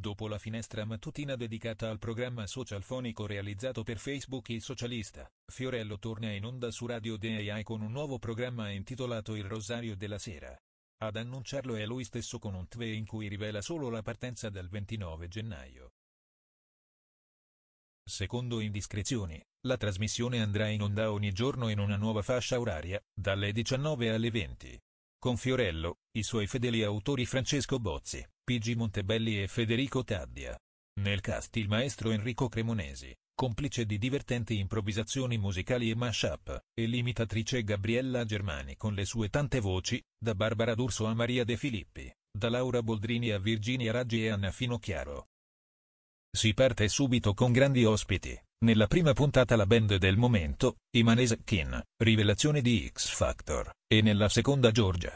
Dopo la finestra mattutina dedicata al programma socialfonico realizzato per Facebook Il Socialista, Fiorello torna in onda su Radio DAI con un nuovo programma intitolato Il Rosario della Sera. Ad annunciarlo è lui stesso con un tve in cui rivela solo la partenza dal 29 gennaio. Secondo indiscrezioni, la trasmissione andrà in onda ogni giorno in una nuova fascia oraria, dalle 19 alle 20. Con Fiorello, i suoi fedeli autori Francesco Bozzi, Luigi Montebelli e Federico Taddia. Nel cast il maestro Enrico Cremonesi, complice di divertenti improvvisazioni musicali e mashup, e l'imitatrice Gabriella Germani con le sue tante voci, da Barbara D'Urso a Maria De Filippi, da Laura Boldrini a Virginia Raggi e Anna Finocchiaro. Si parte subito con grandi ospiti. Nella prima puntata la band del momento, Imanese Kin, rivelazione di X Factor, e nella seconda Giorgia,